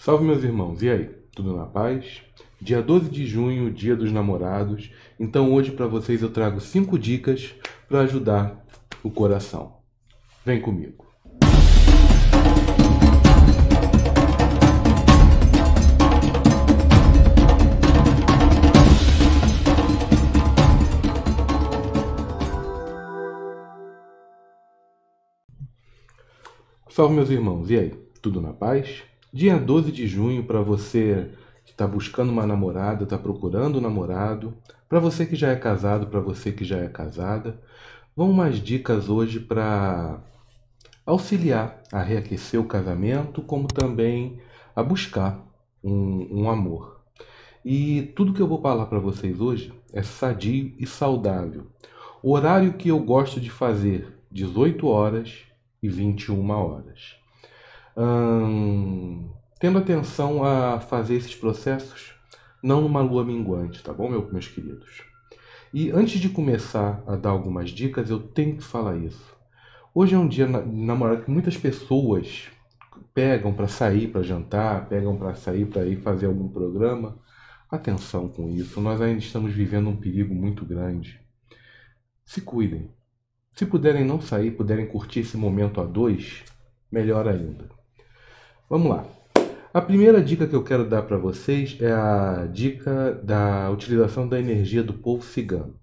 Salve meus irmãos, e aí? Tudo na paz? Dia 12 de junho, dia dos namorados. Então hoje para vocês eu trago 5 dicas para ajudar o coração. Vem comigo. Salve meus irmãos, e aí? Tudo na paz? Dia 12 de junho, para você que está buscando uma namorada, está procurando um namorado, para você que já é casado, para você que já é casada, vão umas dicas hoje para auxiliar a reaquecer o casamento, como também a buscar um, um amor. E tudo que eu vou falar para vocês hoje é sadio e saudável. O horário que eu gosto de fazer, 18 horas e 21 horas hum, tendo atenção a fazer esses processos não numa lua minguante, tá bom, meus queridos? E antes de começar a dar algumas dicas, eu tenho que falar isso. Hoje é um dia namorado que muitas pessoas pegam para sair para jantar, pegam para sair para ir fazer algum programa. Atenção com isso, nós ainda estamos vivendo um perigo muito grande. Se cuidem. Se puderem não sair, puderem curtir esse momento a dois, melhor ainda. Vamos lá. A primeira dica que eu quero dar para vocês é a dica da utilização da energia do povo cigano.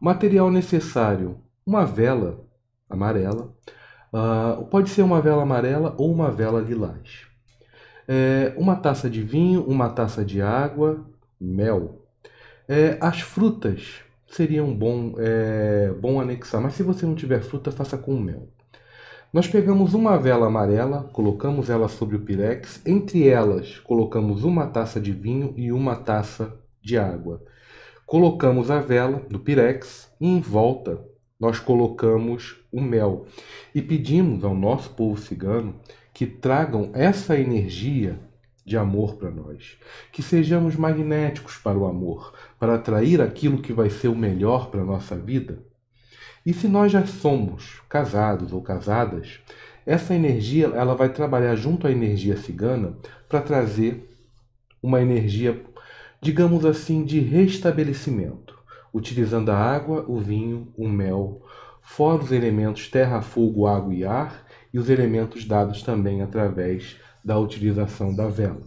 O material necessário: uma vela amarela, uh, pode ser uma vela amarela ou uma vela lilás. É, uma taça de vinho, uma taça de água, mel. É, as frutas seriam bom, é, bom anexar, mas se você não tiver fruta, faça com mel. Nós pegamos uma vela amarela, colocamos ela sobre o pirex, entre elas colocamos uma taça de vinho e uma taça de água. Colocamos a vela no pirex e em volta nós colocamos o mel e pedimos ao nosso povo cigano que tragam essa energia de amor para nós, que sejamos magnéticos para o amor, para atrair aquilo que vai ser o melhor para a nossa vida e se nós já somos casados ou casadas, essa energia ela vai trabalhar junto à energia cigana para trazer uma energia, digamos assim, de restabelecimento, utilizando a água, o vinho, o mel, fora os elementos terra, fogo, água e ar e os elementos dados também através da utilização da vela.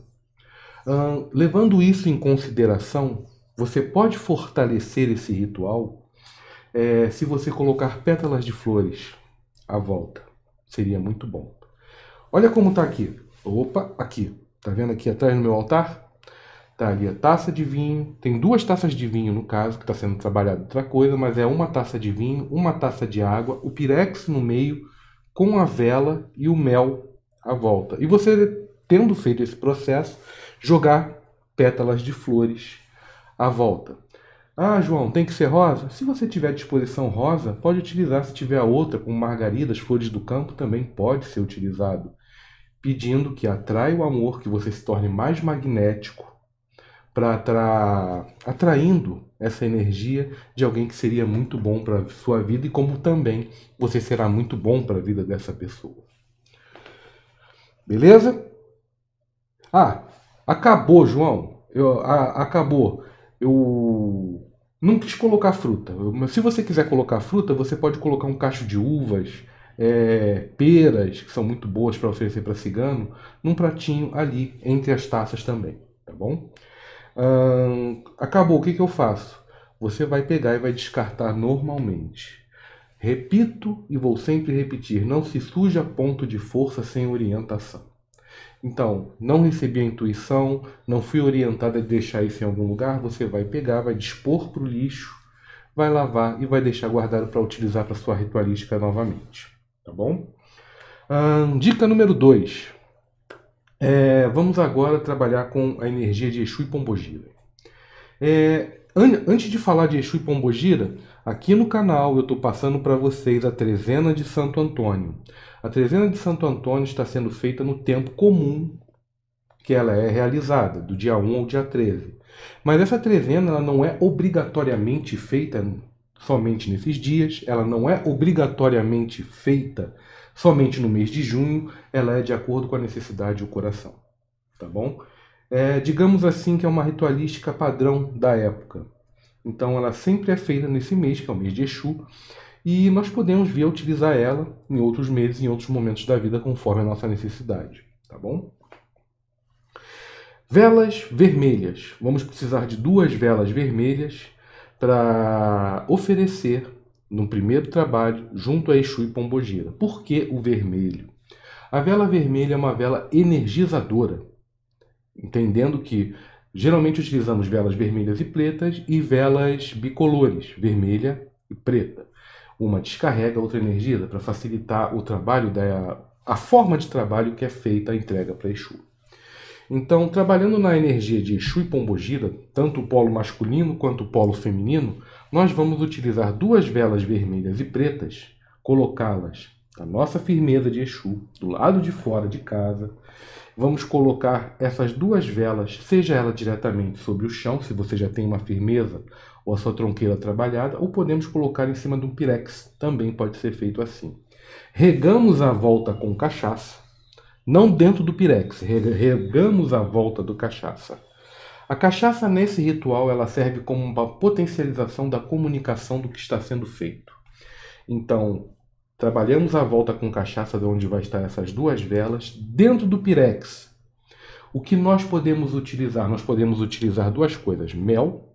levando isso em consideração, você pode fortalecer esse ritual é, se você colocar pétalas de flores à volta. Seria muito bom. Olha como está aqui. Opa, aqui. Tá vendo aqui atrás no meu altar? Tá ali a taça de vinho. Tem duas taças de vinho no caso, que está sendo trabalhado outra coisa, mas é uma taça de vinho, uma taça de água, o pirex no meio, com a vela e o mel à volta. E você, tendo feito esse processo, jogar pétalas de flores à volta. Ah, João, tem que ser rosa? Se você tiver à disposição rosa, pode utilizar. Se tiver outra, como margaridas, flores do campo, também pode ser utilizado. Pedindo que atraia o amor, que você se torne mais magnético, para atra... atraindo essa energia de alguém que seria muito bom para sua vida e como também você será muito bom para a vida dessa pessoa. Beleza? Ah, acabou, João. Eu, a, acabou. Eu não quis colocar fruta. Se você quiser colocar fruta, você pode colocar um cacho de uvas, é, peras, que são muito boas para oferecer para cigano, num pratinho ali entre as taças também, tá bom? Hum, acabou, o que, que eu faço? Você vai pegar e vai descartar normalmente. Repito e vou sempre repetir: não se suja ponto de força sem orientação. Então, não recebi a intuição, não fui orientada a deixar isso em algum lugar, você vai pegar, vai dispor para o lixo, vai lavar e vai deixar guardado para utilizar para sua ritualística novamente. Tá bom? Hum, dica número 2. É, vamos agora trabalhar com a energia de Exu e Pombogira. É, an antes de falar de Exu e Pombogira, aqui no canal eu estou passando para vocês a trezena de Santo Antônio. A trezena de Santo Antônio está sendo feita no tempo comum que ela é realizada, do dia 1 ao dia 13. Mas essa trezena ela não é obrigatoriamente feita somente nesses dias, ela não é obrigatoriamente feita somente no mês de junho, ela é de acordo com a necessidade do coração. Tá bom? É, digamos assim que é uma ritualística padrão da época. Então ela sempre é feita nesse mês, que é o mês de Exu, e nós podemos vir a utilizar ela em outros meses, em outros momentos da vida, conforme a nossa necessidade, tá bom? Velas vermelhas. Vamos precisar de duas velas vermelhas para oferecer no primeiro trabalho junto a Exu e Pombogira. Por que o vermelho? A vela vermelha é uma vela energizadora, entendendo que geralmente utilizamos velas vermelhas e pretas e velas bicolores, vermelha e preta. Uma descarrega, outra energia para facilitar o trabalho, da, a forma de trabalho que é feita a entrega para Exu. Então, trabalhando na energia de Exu e Pombogira, tanto o polo masculino quanto o polo feminino, nós vamos utilizar duas velas vermelhas e pretas, colocá-las na nossa firmeza de Exu, do lado de fora de casa. Vamos colocar essas duas velas, seja ela diretamente sobre o chão, se você já tem uma firmeza, ou a sua tronqueira trabalhada, ou podemos colocar em cima de um pirex, também pode ser feito assim. Regamos a volta com cachaça, não dentro do pirex, regamos a volta do cachaça. A cachaça nesse ritual ela serve como uma potencialização da comunicação do que está sendo feito. Então, trabalhamos a volta com cachaça, de onde vai estar essas duas velas, dentro do pirex. O que nós podemos utilizar? Nós podemos utilizar duas coisas: mel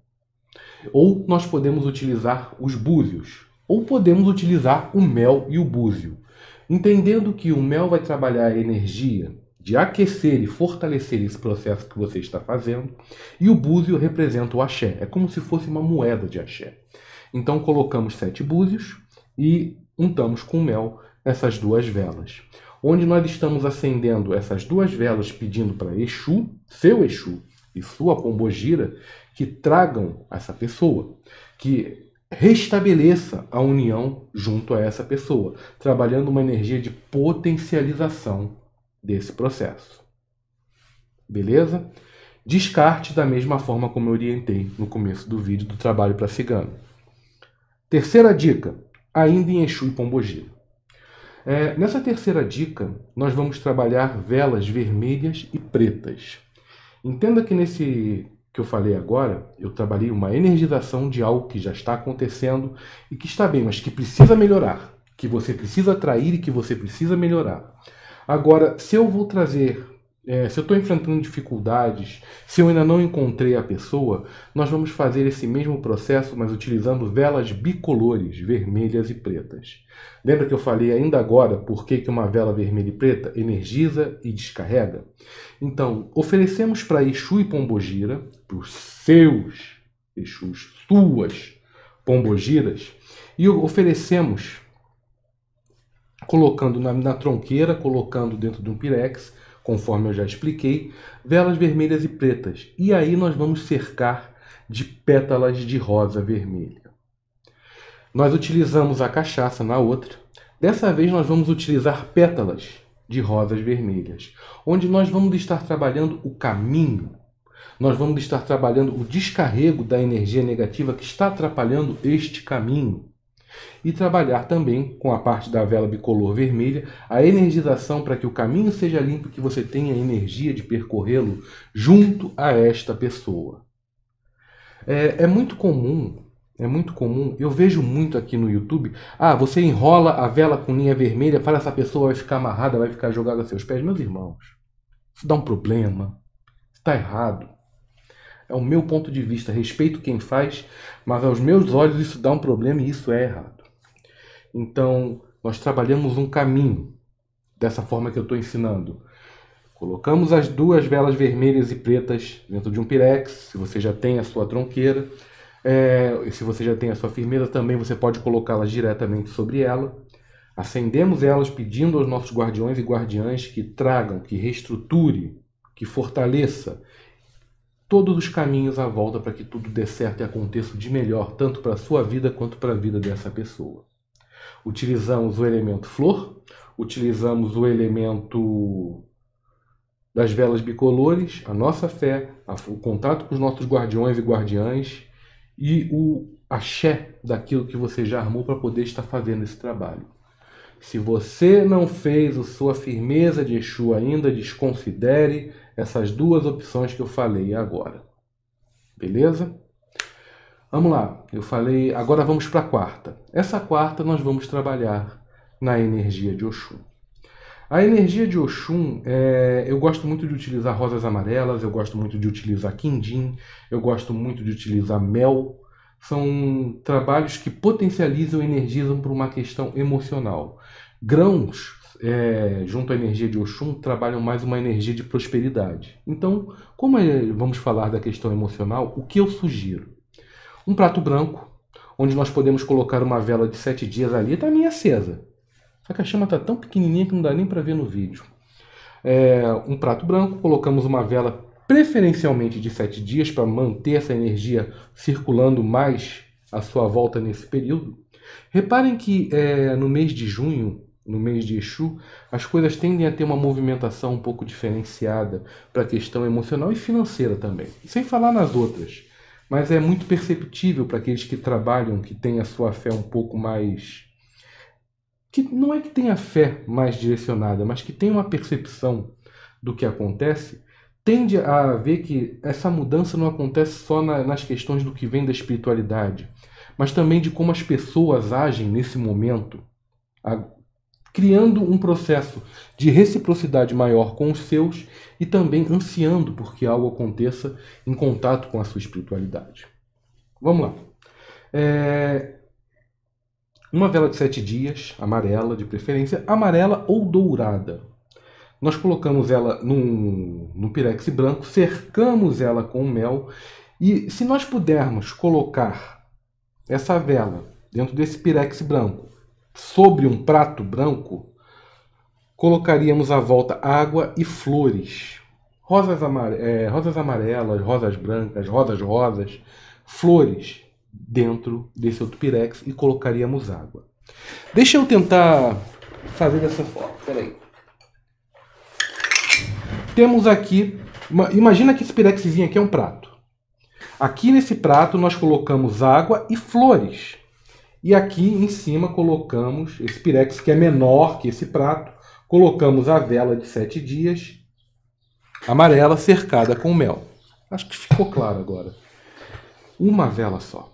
ou nós podemos utilizar os búzios, ou podemos utilizar o mel e o búzio. Entendendo que o mel vai trabalhar a energia de aquecer e fortalecer esse processo que você está fazendo, e o búzio representa o axé, é como se fosse uma moeda de axé. Então colocamos sete búzios e untamos com mel essas duas velas. Onde nós estamos acendendo essas duas velas pedindo para Exu, seu Exu e sua pombogira, que tragam essa pessoa, que restabeleça a união junto a essa pessoa, trabalhando uma energia de potencialização desse processo. Beleza? Descarte da mesma forma como eu orientei no começo do vídeo do trabalho para cigano. Terceira dica, ainda em Exu e Pombogira. É, nessa terceira dica, nós vamos trabalhar velas vermelhas e pretas. Entenda que nesse que eu falei agora, eu trabalhei uma energização de algo que já está acontecendo e que está bem, mas que precisa melhorar, que você precisa atrair e que você precisa melhorar. Agora, se eu vou trazer é, se eu estou enfrentando dificuldades, se eu ainda não encontrei a pessoa, nós vamos fazer esse mesmo processo, mas utilizando velas bicolores, vermelhas e pretas. Lembra que eu falei ainda agora por que, que uma vela vermelha e preta energiza e descarrega? Então, oferecemos para Exu e Pombogira, para os seus Exus, suas Pombogiras, e oferecemos colocando na, na tronqueira, colocando dentro de um pirex, conforme eu já expliquei, velas vermelhas e pretas, e aí nós vamos cercar de pétalas de rosa vermelha. Nós utilizamos a cachaça na outra, dessa vez nós vamos utilizar pétalas de rosas vermelhas, onde nós vamos estar trabalhando o caminho, nós vamos estar trabalhando o descarrego da energia negativa que está atrapalhando este caminho. E trabalhar também com a parte da vela bicolor vermelha a energização para que o caminho seja limpo e que você tenha energia de percorrê-lo junto a esta pessoa. É, é muito comum é muito comum, eu vejo muito aqui no YouTube. Ah, você enrola a vela com linha vermelha, para essa pessoa vai ficar amarrada, vai ficar jogada a seus pés. Meus irmãos, isso dá um problema. Está errado. É o meu ponto de vista, respeito quem faz, mas aos meus olhos isso dá um problema e isso é errado. Então, nós trabalhamos um caminho dessa forma que eu estou ensinando. Colocamos as duas velas vermelhas e pretas dentro de um pirex, se você já tem a sua tronqueira. É, se você já tem a sua firmeza, também você pode colocá-las diretamente sobre ela. Acendemos elas pedindo aos nossos guardiões e guardiães que tragam, que reestruture, que fortaleça todos os caminhos à volta para que tudo dê certo e aconteça de melhor, tanto para a sua vida quanto para a vida dessa pessoa. Utilizamos o elemento flor, utilizamos o elemento das velas bicolores, a nossa fé, o contato com os nossos guardiões e guardiães e o axé daquilo que você já armou para poder estar fazendo esse trabalho. Se você não fez a sua firmeza de Exu ainda, desconsidere essas duas opções que eu falei agora. Beleza? Vamos lá, eu falei, agora vamos para a quarta. Essa quarta nós vamos trabalhar na energia de Oxum. A energia de Oxum, é, eu gosto muito de utilizar rosas amarelas, eu gosto muito de utilizar quindim, eu gosto muito de utilizar mel. São trabalhos que potencializam e energizam para uma questão emocional. Grãos é, junto à energia de Oxum, trabalham mais uma energia de prosperidade. Então, como é, vamos falar da questão emocional, o que eu sugiro? Um prato branco, onde nós podemos colocar uma vela de sete dias ali, está minha acesa. Só que a chama está tão pequenininha que não dá nem para ver no vídeo. É, um prato branco, colocamos uma vela preferencialmente de sete dias para manter essa energia circulando mais à sua volta nesse período. Reparem que é, no mês de junho no mês de Exu, as coisas tendem a ter uma movimentação um pouco diferenciada para a questão emocional e financeira também. Sem falar nas outras. Mas é muito perceptível para aqueles que trabalham, que têm a sua fé um pouco mais. que não é que tenha fé mais direcionada, mas que tem uma percepção do que acontece, tende a ver que essa mudança não acontece só na, nas questões do que vem da espiritualidade, mas também de como as pessoas agem nesse momento criando um processo de reciprocidade maior com os seus e também ansiando por que algo aconteça em contato com a sua espiritualidade. Vamos lá. É... Uma vela de sete dias, amarela de preferência, amarela ou dourada. Nós colocamos ela no pirex branco, cercamos ela com mel e se nós pudermos colocar essa vela dentro desse pirex branco Sobre um prato branco, colocaríamos à volta água e flores. Rosas, amare é, rosas amarelas, rosas brancas, rosas rosas, flores dentro desse outro pirex e colocaríamos água. Deixa eu tentar fazer dessa forma. Peraí. Temos aqui. Uma, imagina que esse pirexzinho aqui é um prato. Aqui nesse prato nós colocamos água e flores. E aqui em cima colocamos esse pirex, que é menor que esse prato. Colocamos a vela de sete dias, amarela, cercada com mel. Acho que ficou claro agora. Uma vela só,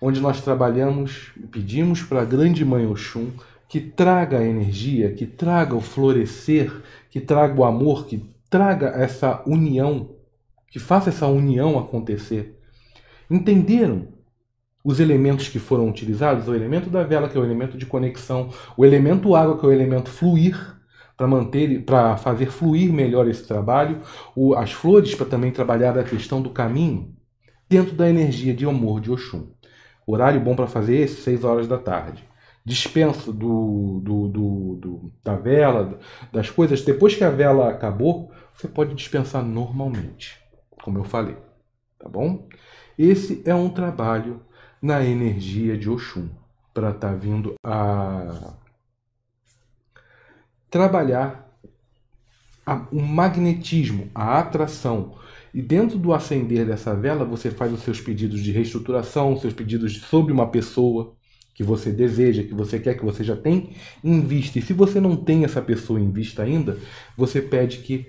onde nós trabalhamos e pedimos para a grande mãe Oxum que traga a energia, que traga o florescer, que traga o amor, que traga essa união, que faça essa união acontecer. Entenderam os elementos que foram utilizados, o elemento da vela, que é o elemento de conexão, o elemento água, que é o elemento fluir, para manter, para fazer fluir melhor esse trabalho, o, as flores para também trabalhar a questão do caminho, dentro da energia de amor de Oxum. Horário bom para fazer esse, 6 horas da tarde. Dispenso do, do, do, do, da vela, das coisas. Depois que a vela acabou, você pode dispensar normalmente, como eu falei. Tá bom? Esse é um trabalho na energia de Oxum, para estar tá vindo a trabalhar a, o magnetismo, a atração. E dentro do acender dessa vela, você faz os seus pedidos de reestruturação, os seus pedidos sobre uma pessoa que você deseja, que você quer, que você já tem em vista. E se você não tem essa pessoa em vista ainda, você pede que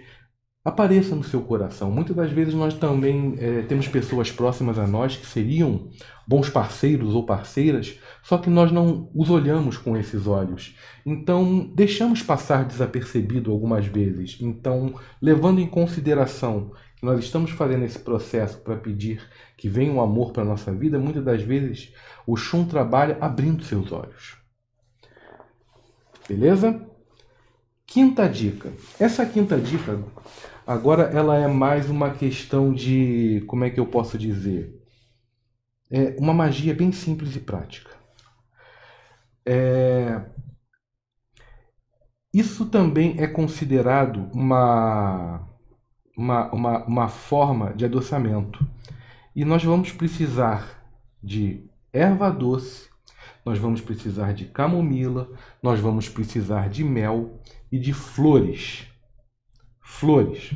apareça no seu coração. Muitas das vezes nós também é, temos pessoas próximas a nós que seriam bons parceiros ou parceiras, só que nós não os olhamos com esses olhos. Então, deixamos passar desapercebido algumas vezes. Então, levando em consideração que nós estamos fazendo esse processo para pedir que venha o um amor para a nossa vida, muitas das vezes o Shun trabalha abrindo seus olhos. Beleza? Quinta dica. Essa quinta dica Agora ela é mais uma questão de, como é que eu posso dizer? É uma magia bem simples e prática. É... Isso também é considerado uma, uma, uma, uma forma de adoçamento. E nós vamos precisar de erva doce, nós vamos precisar de camomila, nós vamos precisar de mel e de flores flores.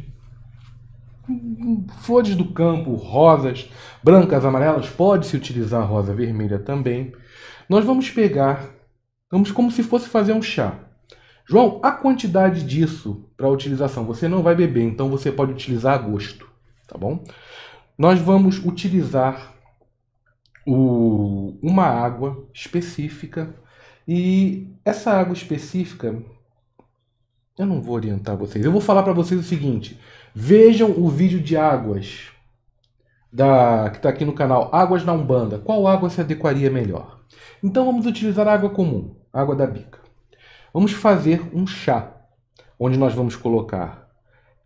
Flores do campo, rosas, brancas, amarelas, pode-se utilizar rosa vermelha também. Nós vamos pegar, vamos como se fosse fazer um chá. João, a quantidade disso para utilização você não vai beber, então você pode utilizar a gosto, tá bom? Nós vamos utilizar o, uma água específica e essa água específica eu não vou orientar vocês. Eu vou falar para vocês o seguinte: vejam o vídeo de águas da que está aqui no canal Águas na Umbanda. Qual água se adequaria melhor? Então vamos utilizar água comum, água da bica. Vamos fazer um chá, onde nós vamos colocar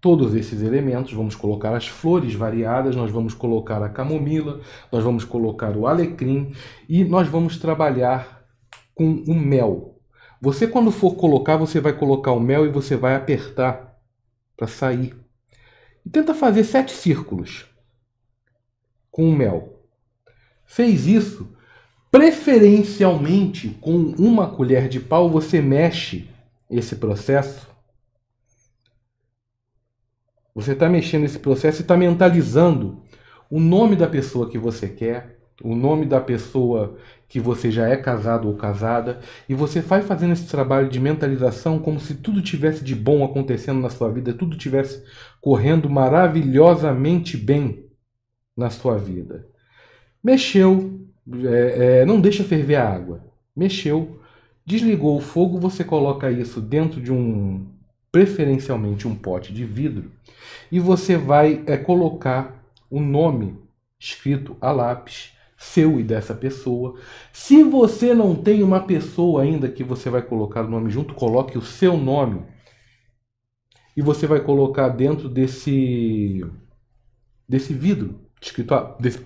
todos esses elementos, vamos colocar as flores variadas, nós vamos colocar a camomila, nós vamos colocar o alecrim e nós vamos trabalhar com o mel. Você, quando for colocar, você vai colocar o mel e você vai apertar para sair. E tenta fazer sete círculos com o mel. Fez isso, preferencialmente com uma colher de pau, você mexe esse processo. Você está mexendo esse processo e está mentalizando o nome da pessoa que você quer, o nome da pessoa que você já é casado ou casada, e você vai fazendo esse trabalho de mentalização como se tudo tivesse de bom acontecendo na sua vida, tudo tivesse correndo maravilhosamente bem na sua vida. Mexeu, é, é, não deixa ferver a água. Mexeu, desligou o fogo, você coloca isso dentro de um, preferencialmente um pote de vidro, e você vai é, colocar o nome escrito a lápis seu e dessa pessoa. Se você não tem uma pessoa ainda que você vai colocar o nome junto, coloque o seu nome. E você vai colocar dentro desse desse vidro, escrito ah, desse,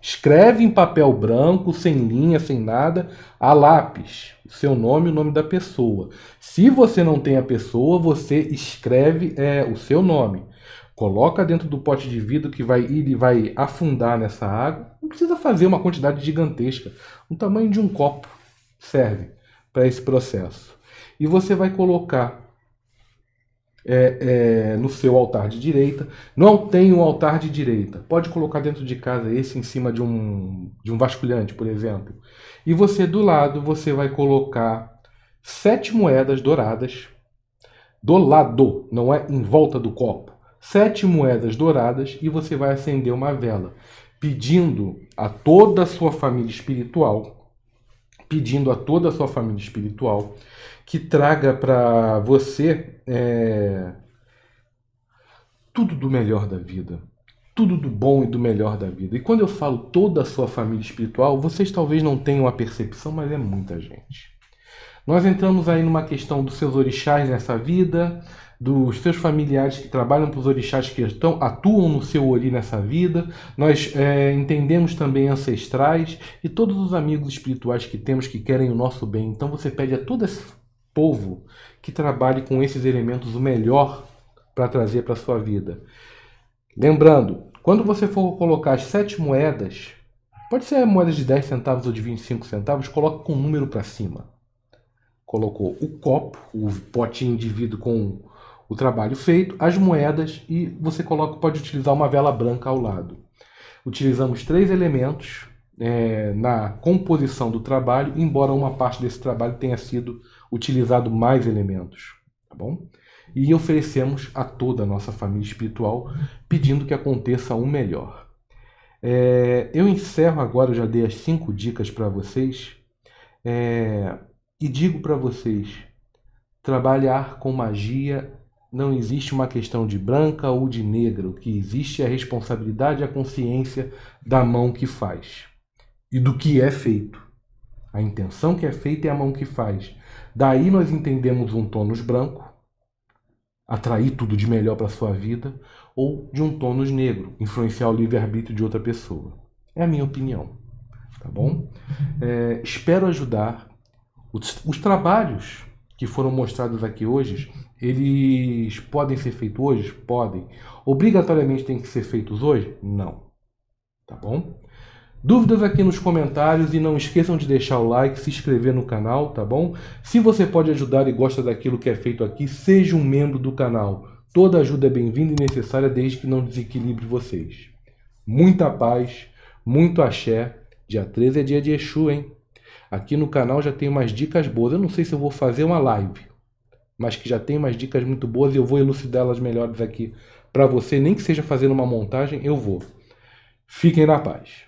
escreve em papel branco, sem linha, sem nada, a lápis, o seu nome e o nome da pessoa. Se você não tem a pessoa, você escreve é, o seu nome coloca dentro do pote de vidro que vai ele vai afundar nessa água. Não precisa fazer uma quantidade gigantesca, o tamanho de um copo serve para esse processo. E você vai colocar é, é, no seu altar de direita. Não tem um altar de direita. Pode colocar dentro de casa esse em cima de um, de um vasculhante, por exemplo. E você do lado você vai colocar sete moedas douradas do lado, não é em volta do copo sete moedas douradas e você vai acender uma vela, pedindo a toda a sua família espiritual, pedindo a toda a sua família espiritual que traga para você é, tudo do melhor da vida, tudo do bom e do melhor da vida. E quando eu falo toda a sua família espiritual, vocês talvez não tenham a percepção, mas é muita gente. Nós entramos aí numa questão dos seus orixás nessa vida, dos seus familiares que trabalham para os orixás que estão, atuam no seu ori nessa vida. Nós é, entendemos também ancestrais e todos os amigos espirituais que temos que querem o nosso bem. Então você pede a todo esse povo que trabalhe com esses elementos o melhor para trazer para a sua vida. Lembrando, quando você for colocar as sete moedas, pode ser moedas de 10 centavos ou de 25 centavos, coloque com um número para cima colocou o copo, o potinho de vidro com o trabalho feito, as moedas e você coloca, pode utilizar uma vela branca ao lado. Utilizamos três elementos é, na composição do trabalho, embora uma parte desse trabalho tenha sido utilizado mais elementos, tá bom? E oferecemos a toda a nossa família espiritual, pedindo que aconteça o um melhor. É, eu encerro agora, eu já dei as cinco dicas para vocês. É, e digo para vocês: trabalhar com magia não existe uma questão de branca ou de negra, o que existe é a responsabilidade e a consciência da mão que faz e do que é feito. A intenção que é feita é a mão que faz. Daí nós entendemos um tônus branco, atrair tudo de melhor para sua vida, ou de um tônus negro, influenciar o livre-arbítrio de outra pessoa. É a minha opinião, tá bom? É, espero ajudar. Os, os trabalhos que foram mostrados aqui hoje, eles podem ser feitos hoje? Podem. Obrigatoriamente têm que ser feitos hoje? Não. Tá bom? Dúvidas aqui nos comentários e não esqueçam de deixar o like, se inscrever no canal, tá bom? Se você pode ajudar e gosta daquilo que é feito aqui, seja um membro do canal. Toda ajuda é bem-vinda e necessária desde que não desequilibre vocês. Muita paz, muito axé. Dia 13 é dia de Exu, hein? Aqui no canal já tem umas dicas boas. Eu não sei se eu vou fazer uma live, mas que já tem umas dicas muito boas e eu vou elucidá-las melhores aqui para você, nem que seja fazendo uma montagem, eu vou. Fiquem na paz.